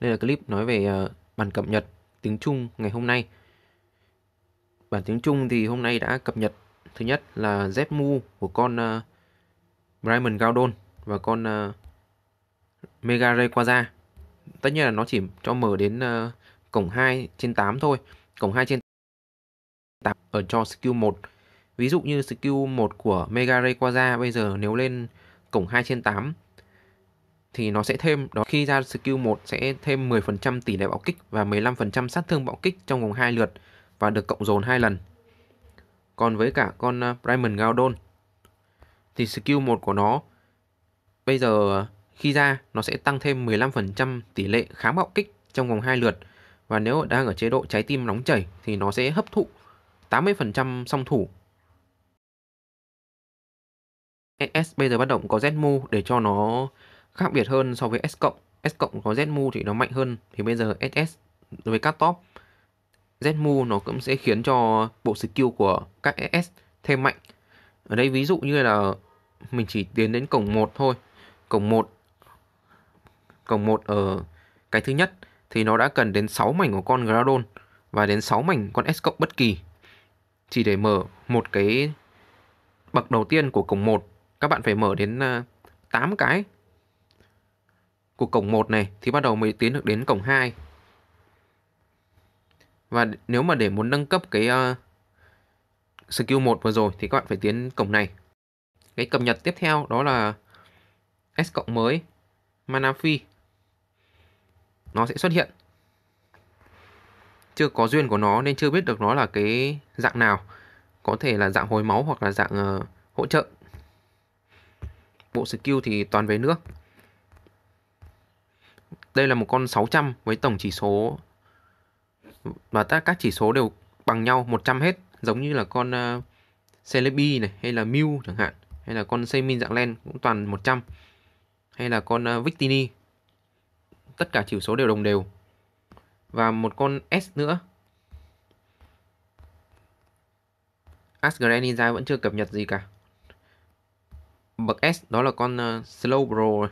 Đây là clip nói về ờ, bản cập nhật tiếng Trung ngày hôm nay. Bản tiếng Trung thì hôm nay đã cập nhật thứ nhất là Zmu của con uh, ờ, Brahman Gaudon và con uh, Mega Rayquaza. Tất nhiên là nó chỉ cho mở đến uh, cổng 2 trên 8 thôi. Cổng 2 trên 8 ở cho skill 1. Ví dụ như skill 1 của Mega Rayquaza bây giờ nếu lên cổng 2 trên 8 thì nó sẽ thêm đó khi ra skill 1 sẽ thêm 10% tỷ lệ bạo kích và 15% sát thương bạo kích trong vòng 2 lượt và được cộng dồn 2 lần. Còn với cả con Primal à, Gaudon thì skill 1 của nó bây giờ à, khi ra nó sẽ tăng thêm 15% tỷ lệ kháng bạo kích trong vòng 2 lượt và nếu đang ở chế độ trái tim nóng chảy thì nó sẽ hấp thụ 80% song thủ. ES bây giờ bắt động có Zmu để cho nó khác biệt hơn so với S cộng S cộng có Zmu thì nó mạnh hơn thì bây giờ SS đối với các top Zmu nó cũng sẽ khiến cho bộ skill của các SS thêm mạnh ở đây ví dụ như là mình chỉ tiến đến cổng 1 thôi cổng 1 cổng 1 ở cái thứ nhất thì nó đã cần đến 6 mảnh của con Gradon và đến 6 mảnh con S cộng bất kỳ chỉ để mở một cái bậc đầu tiên của cổng 1 các bạn phải mở đến 8 à, cái của cổng 1 này thì bắt đầu mới tiến được đến cổng 2. Và nếu mà để muốn nâng cấp cái uh, skill 1 vừa rồi thì các bạn phải tiến cổng này. Cái cập nhật tiếp theo đó là S cộng mới mana phi. Nó sẽ xuất hiện. Chưa có duyên của nó nên chưa biết được nó là cái dạng nào. Có thể là dạng hồi máu hoặc là dạng uh, hỗ trợ. Bộ skill thì toàn về nước. Đây là một con 600 với tổng chỉ số và tất các chỉ số đều bằng nhau 100 hết, giống như là con uh, Celebi này hay là Mew chẳng hạn, hay là con Seimin dạng len cũng toàn 100. Hay là con uh, Victini. Tất cả chỉ số đều đồng đều. Và một con S nữa. Asgard Ninja vẫn chưa cập nhật gì cả. Bậc S đó là con uh, ờ, Slow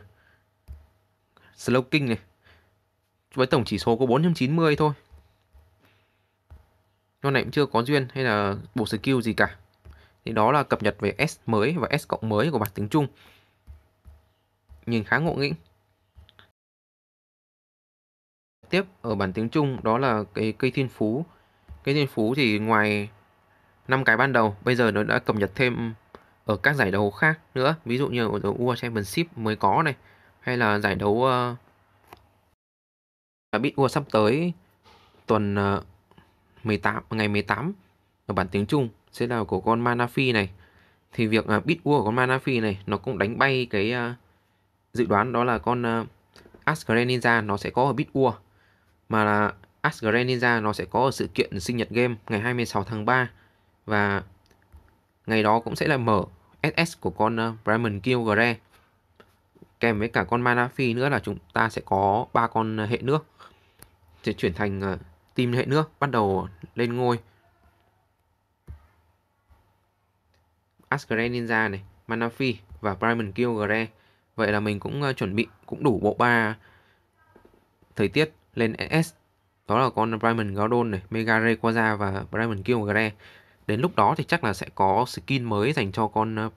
Slow King này với tổng chỉ số có 4.90 thôi con này cũng chưa có duyên hay là bộ skill gì cả thì đó là cập nhật về S mới và S cộng mới của bản tiếng Trung nhìn khá ngộ nghĩnh tiếp ở bản tiếng Trung đó là cái cây thiên phú cây thiên phú thì ngoài năm cái ban đầu bây giờ nó đã cập nhật thêm ở các giải đấu khác nữa ví dụ như ở World Championship mới có này hay là giải đấu uh, và Bit World sắp tới tuần 18 ờ, ngày 18 ở bản tiếng Trung sẽ là của con Manafi này. Thì việc uh, Bit World của con Manafi này nó cũng đánh bay cái ờ, dự đoán đó là con uh, Ninja nó sẽ có ở Bit World mà là Asgren Ninja nó sẽ có ở sự kiện sinh nhật game ngày 26 tháng 3 và ngày đó cũng sẽ là mở SS của con uh, Brahman Kilgore kèm với cả con Manafi nữa là chúng ta sẽ có ba con hệ nước sẽ chuyển thành ờ, tìm hệ nước bắt đầu lên ngôi Asgre Ninja này, Manafi và Primal Gilgre. Vậy là mình cũng ờ, chuẩn bị cũng đủ bộ ba thời tiết lên S. Đó là con Primal Gaudon này, Mega Rayquaza và Primal Gilgre. Đến lúc đó thì chắc là sẽ có skin mới dành cho con ờ,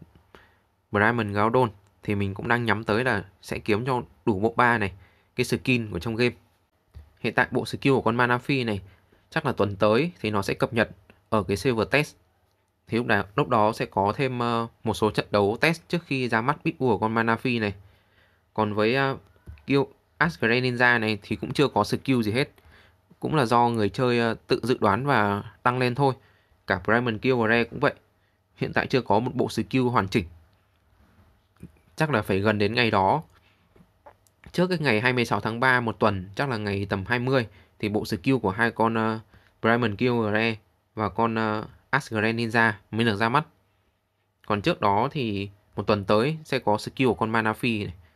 Primal Gaudon. Thì mình cũng đang nhắm tới là sẽ kiếm cho đủ bộ ba này, cái skin của trong game hiện tại bộ skill của con mana phi này chắc là tuần tới thì nó sẽ cập nhật ở cái server test. Thì lúc đó, lúc đó sẽ có thêm ờ, một số trận đấu test trước khi ra mắt bit của con mana phi này. Còn với skill ờ, Asgray Ninja này thì cũng chưa có skill gì hết. Cũng là do người chơi ờ, tự dự đoán và tăng lên thôi. Cả Brahman skill và Rare cũng vậy. Hiện tại chưa có một bộ skill hoàn chỉnh. Chắc là phải gần đến ngày đó trước cái ngày 26 tháng 3 một tuần chắc là ngày tầm 20 thì bộ skill của hai con uh, Brahman Gilre và con uh, ờ, Asgren Ninja mới được ra mắt còn trước đó thì một tuần tới sẽ có skill của con Manaphy này